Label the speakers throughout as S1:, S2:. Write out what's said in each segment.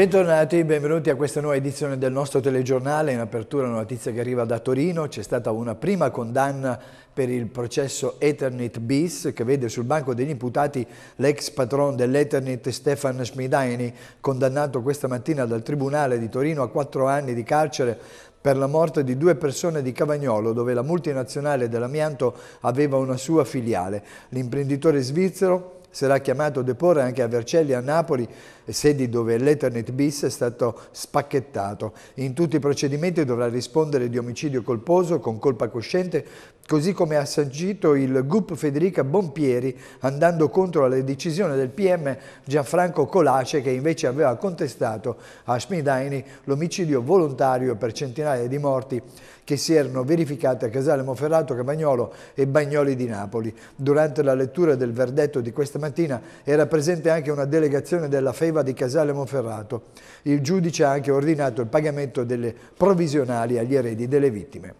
S1: Bentornati, benvenuti a questa nuova edizione del nostro telegiornale. In apertura una notizia che arriva da Torino, c'è stata una prima condanna per il processo Eternit bis che vede sul banco degli imputati l'ex patron dell'Eternit Stefan Schmidaini, condannato questa mattina dal Tribunale di Torino a quattro anni di carcere per la morte di due persone di Cavagnolo, dove la multinazionale dell'amianto aveva una sua filiale. L'imprenditore svizzero sarà chiamato a deporre anche a Vercelli a Napoli sedi dove l'Ethernet bis è stato spacchettato. In tutti i procedimenti dovrà rispondere di omicidio colposo con colpa cosciente, così come ha sancito il GUP Federica Bompieri andando contro la decisione del PM Gianfranco Colace che invece aveva contestato a Schmidaini l'omicidio volontario per centinaia di morti che si erano verificate a Casale Moferrato, Cavagnolo e Bagnoli di Napoli. Durante la lettura del verdetto di questa mattina era presente anche una delegazione della FEVA Difensiva di Casale Monferrato. Il giudice ha anche ordinato il pagamento delle provvisionali agli eredi delle vittime.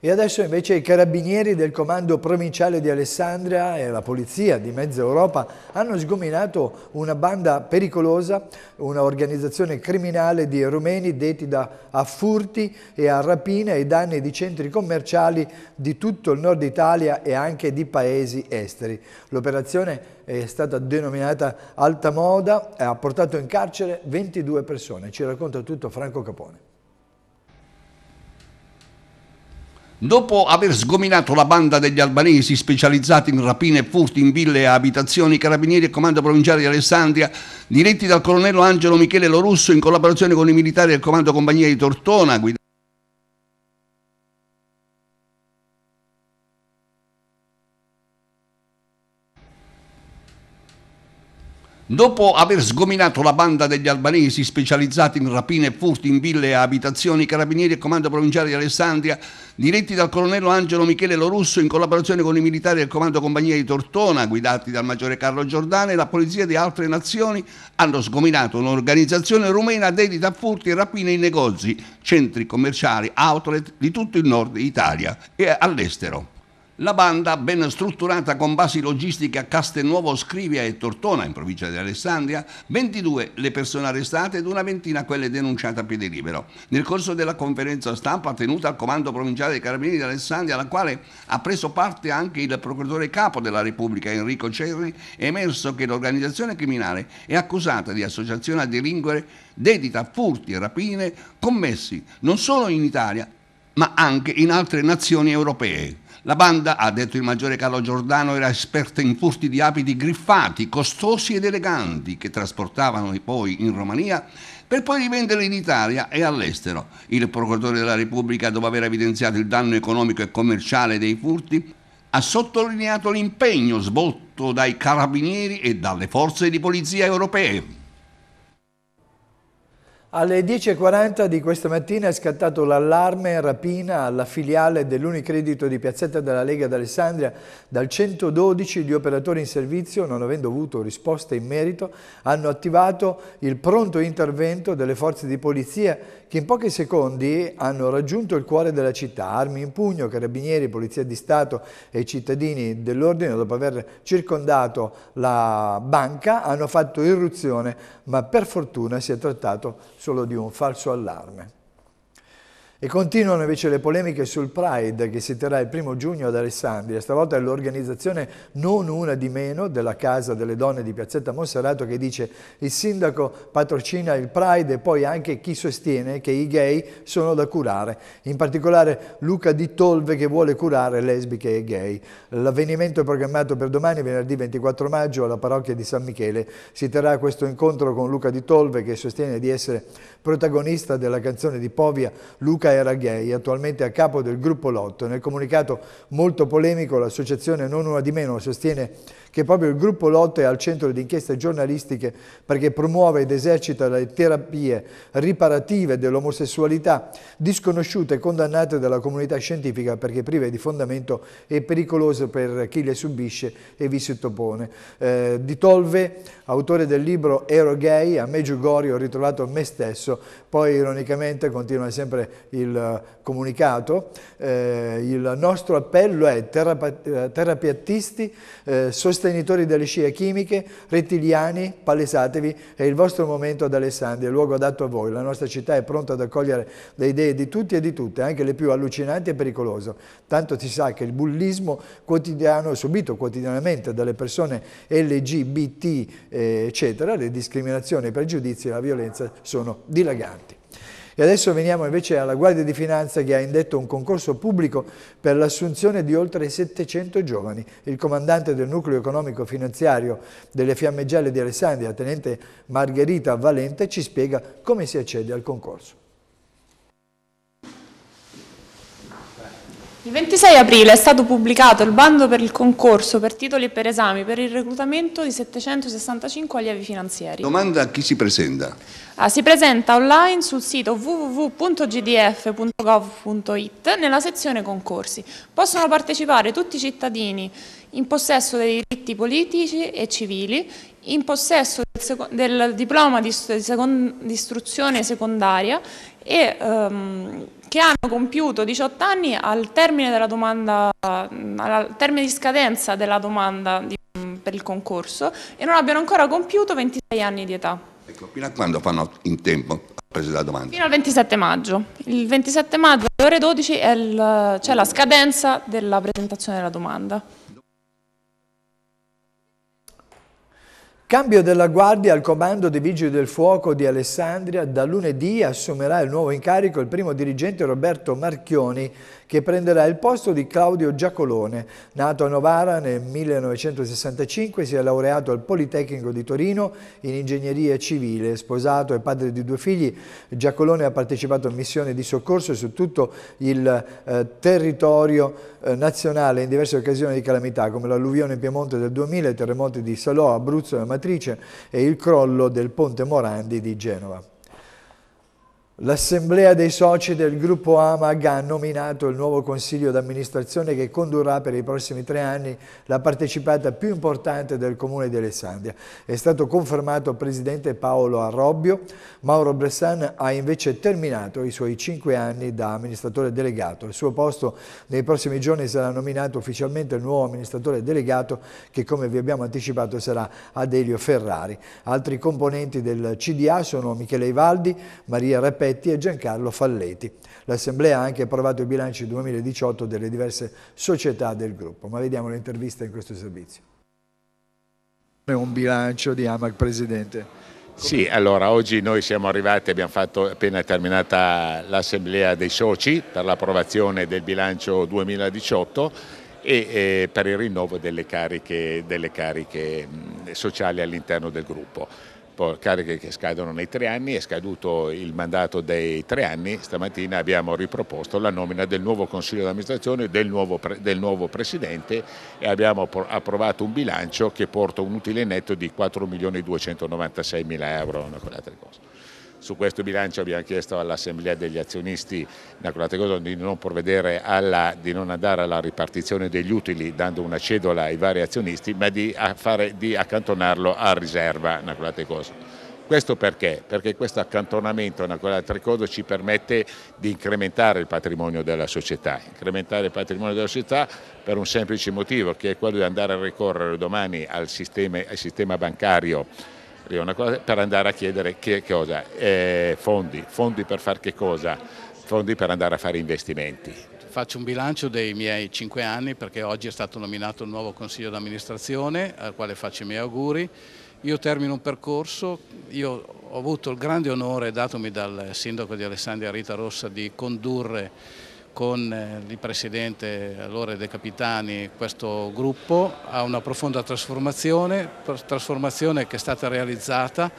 S1: E adesso invece i carabinieri del comando provinciale di Alessandria e la polizia di mezza Europa hanno sgominato una banda pericolosa, un'organizzazione criminale di rumeni detti da, a furti e a rapine ai danni di centri commerciali di tutto il nord Italia e anche di paesi esteri. L'operazione è stata denominata Alta Moda e ha portato in carcere 22 persone. Ci racconta tutto Franco Capone.
S2: Dopo aver sgominato la banda degli albanesi specializzati in rapine e furti in ville e abitazioni, i carabinieri e comando provinciale di Alessandria, diretti dal colonnello Angelo Michele Lorusso in collaborazione con i militari del comando compagnia di Tortona, guidato Dopo aver sgominato la banda degli albanesi specializzati in rapine e furti in ville e abitazioni, i carabinieri e comando provinciale di Alessandria, diretti dal colonnello Angelo Michele Lorusso in collaborazione con i militari del comando compagnia di Tortona, guidati dal maggiore Carlo Giordano e la polizia di altre nazioni, hanno sgominato un'organizzazione rumena dedita a furti e rapine in negozi, centri commerciali, outlet di tutto il nord Italia e all'estero. La banda, ben strutturata con basi logistiche a Castelnuovo Scrivia e Tortona, in provincia di Alessandria, 22 le persone arrestate ed una ventina quelle denunciate a piede libero. Nel corso della conferenza stampa tenuta al comando provinciale dei Carabinieri di Alessandria, alla quale ha preso parte anche il procuratore capo della Repubblica Enrico Cerri, è emerso che l'organizzazione criminale è accusata di associazione a delinquere dedita a furti e rapine commessi non solo in Italia, ma anche in altre nazioni europee la banda, ha detto il maggiore Carlo Giordano, era esperta in furti di abiti griffati, costosi ed eleganti, che trasportavano poi in Romania per poi rivenderli in Italia e all'estero. Il procuratore della Repubblica, dopo aver evidenziato il danno economico e commerciale dei furti, ha sottolineato l'impegno svolto dai carabinieri e dalle forze di polizia
S1: europee alle 10.40 di questa mattina è scattato l'allarme rapina alla filiale dell'Unicredito di Piazzetta della Lega d'Alessandria. Dal 112 gli operatori in servizio, non avendo avuto risposte in merito, hanno attivato il pronto intervento delle forze di polizia che in pochi secondi hanno raggiunto il cuore della città. Armi in pugno, carabinieri, polizia di Stato e cittadini dell'ordine, dopo aver circondato la banca, hanno fatto irruzione, ma per fortuna si è trattato solo di un falso allarme. E continuano invece le polemiche sul Pride che si terrà il primo giugno ad Alessandria. Stavolta è l'organizzazione non una di meno della Casa delle Donne di Piazzetta Monserrato che dice il sindaco patrocina il Pride e poi anche chi sostiene che i gay sono da curare. In particolare Luca Di Tolve che vuole curare lesbiche e gay. L'avvenimento è programmato per domani, venerdì 24 maggio, alla parrocchia di San Michele. Si terrà questo incontro con Luca Di Tolve che sostiene di essere protagonista della canzone di Povia Luca Luca era gay, attualmente a capo del gruppo Lotto. Nel comunicato molto polemico l'associazione Non Una di Meno sostiene che proprio il gruppo Lotto è al centro di inchieste giornalistiche perché promuove ed esercita le terapie riparative dell'omosessualità disconosciute e condannate dalla comunità scientifica perché prive di fondamento e pericolose per chi le subisce e vi si oppone. Eh, di Tolve, autore del libro Ero gay, a Meggiugorio ho ritrovato me stesso, poi ironicamente continua sempre il comunicato, eh, il nostro appello è terap eh, sostenibili sostenitori delle scie chimiche, rettiliani, palesatevi, è il vostro momento ad Alessandria, il luogo adatto a voi. La nostra città è pronta ad accogliere le idee di tutti e di tutte, anche le più allucinanti e pericolose. Tanto si sa che il bullismo quotidiano, subito quotidianamente dalle persone LGBT, eh, eccetera, le discriminazioni, i pregiudizi e la violenza sono dilaganti. E adesso veniamo invece alla Guardia di Finanza che ha indetto un concorso pubblico per l'assunzione di oltre 700 giovani. Il comandante del nucleo economico finanziario delle Fiamme Gialle di Alessandria, tenente Margherita Valente, ci spiega come si accede al concorso.
S3: Il 26 aprile è stato pubblicato il bando per il concorso per titoli e per esami per il reclutamento di 765 allievi finanzieri.
S2: Domanda a chi si presenta?
S3: Ah, si presenta online sul sito www.gdf.gov.it nella sezione concorsi. Possono partecipare tutti i cittadini in possesso dei diritti politici e civili, in possesso del, diploma di istruzione secondaria e ehm, che hanno compiuto 18 anni al termine, della domanda, al termine di scadenza della domanda di, per il concorso e non abbiano ancora compiuto 26 anni di età. Ecco, fino
S2: a quando fanno in tempo a presentare la domanda?
S3: Fino al 27 maggio. Il 27 maggio alle ore 12 c'è la scadenza della presentazione della domanda.
S1: Cambio della guardia al comando dei Vigili del Fuoco di Alessandria. Da lunedì assumerà il nuovo incarico il primo dirigente Roberto Marchioni, che prenderà il posto di Claudio Giacolone, nato a Novara nel 1965, si è laureato al Politecnico di Torino in ingegneria civile, sposato e padre di due figli. Giacolone ha partecipato a missioni di soccorso su tutto il eh, territorio eh, nazionale in diverse occasioni di calamità, come l'alluvione in Piemonte del 2000, i terremoti di Salò, Abruzzo e Matrice e il crollo del ponte Morandi di Genova. L'assemblea dei soci del gruppo AMAG ha nominato il nuovo consiglio d'amministrazione che condurrà per i prossimi tre anni la partecipata più importante del comune di Alessandria. È stato confermato presidente Paolo Arrobbio, Mauro Bressan ha invece terminato i suoi cinque anni da amministratore delegato. Al suo posto nei prossimi giorni sarà nominato ufficialmente il nuovo amministratore delegato che come vi abbiamo anticipato sarà Adelio Ferrari. Altri componenti del CDA sono Michele Ivaldi, Maria Reppelli, Petti e Giancarlo Falletti. L'Assemblea ha anche approvato i bilanci 2018 delle diverse società del gruppo, ma vediamo l'intervista in questo servizio. È un bilancio di AMAC Presidente.
S4: Sì, allora oggi noi siamo arrivati, abbiamo fatto appena terminata l'assemblea dei soci per l'approvazione del bilancio 2018 e eh, per il rinnovo delle cariche, delle cariche mm, sociali all'interno del gruppo cariche che scadono nei tre anni, è scaduto il mandato dei tre anni, stamattina abbiamo riproposto la nomina del nuovo Consiglio d'amministrazione, del, del nuovo, Presidente e abbiamo approvato un bilancio che porta un utile netto di 4 milioni 296 mila euro, una con su questo bilancio abbiamo chiesto all'Assemblea degli azionisti di non provvedere alla, di non andare alla ripartizione degli utili dando una cedola ai vari azionisti, ma di, fare, di accantonarlo a riserva. Questo perché? Perché questo accantonamento cosa, ci permette di incrementare il patrimonio della società, incrementare il patrimonio della società per un semplice motivo che è quello di andare a ricorrere domani al sistema, al sistema bancario cosa, per andare a chiedere che cosa? Eh, fondi, fondi per fare che cosa? Fondi per andare a fare investimenti.
S5: Faccio un bilancio dei miei cinque anni perché oggi è stato nominato il nuovo consiglio d'amministrazione al quale faccio i miei auguri. Io termino un percorso, io ho avuto il grande onore datomi dal sindaco di Alessandria Rita Rossa di condurre con eh, il presidente allora De Capitani questo gruppo a una profonda trasformazione, trasformazione che è stata realizzata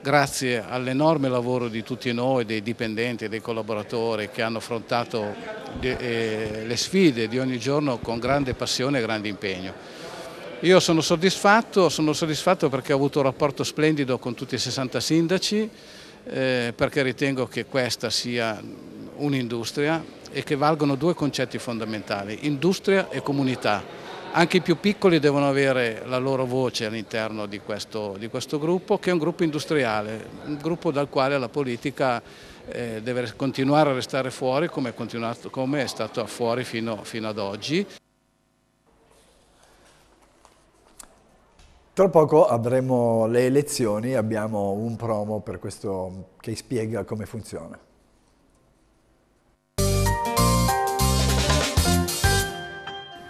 S5: grazie all'enorme lavoro di tutti noi, dei dipendenti e dei collaboratori che hanno affrontato eh, le sfide di ogni giorno con grande passione e grande impegno. Io sono soddisfatto, sono soddisfatto perché ho avuto un rapporto splendido con tutti i 60 sindaci, eh, perché ritengo che questa sia un'industria e che valgono due concetti fondamentali, industria e comunità. Anche i più piccoli devono avere la loro voce all'interno di, di questo, gruppo, che è un gruppo industriale, un gruppo dal quale la politica eh, deve continuare a restare fuori come, come è stato fuori fino, fino ad oggi.
S1: Tra poco avremo le elezioni, abbiamo un promo per questo che spiega come funziona.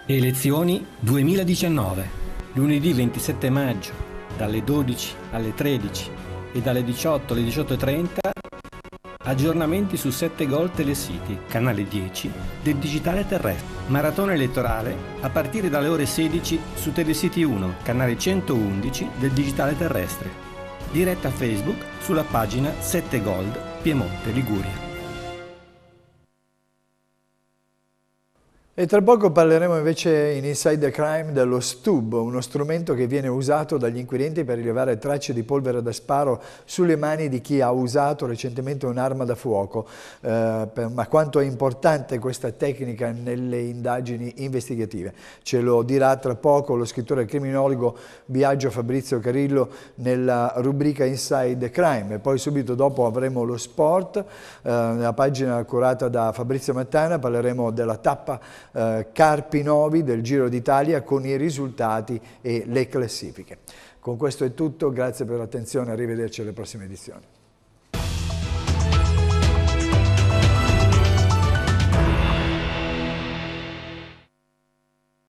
S1: Elezioni 2019, lunedì 27 maggio, dalle 12 alle 13 e dalle 18 alle 18.30 Aggiornamenti su 7 Gol Telesiti, canale 10 del digitale terrestre. Maratona elettorale a partire dalle ore 16 su Telesiti 1, canale 111 del digitale terrestre. Diretta a Facebook sulla pagina 7 Gold Piemonte Liguria. E tra poco parleremo invece in Inside the Crime dello STUB, uno strumento che viene usato dagli inquirenti per rilevare tracce di polvere da sparo sulle mani di chi ha usato recentemente un'arma da fuoco. Eh, per, ma quanto è importante questa tecnica nelle indagini investigative? Ce lo dirà tra poco lo scrittore criminologo Biagio Fabrizio Carillo nella rubrica Inside the Crime. E poi subito dopo avremo lo sport, eh, nella pagina curata da Fabrizio Mattana parleremo della tappa eh, carpi Novi del Giro d'Italia con i risultati e le classifiche. Con questo è tutto, grazie per l'attenzione, arrivederci alle prossime edizioni.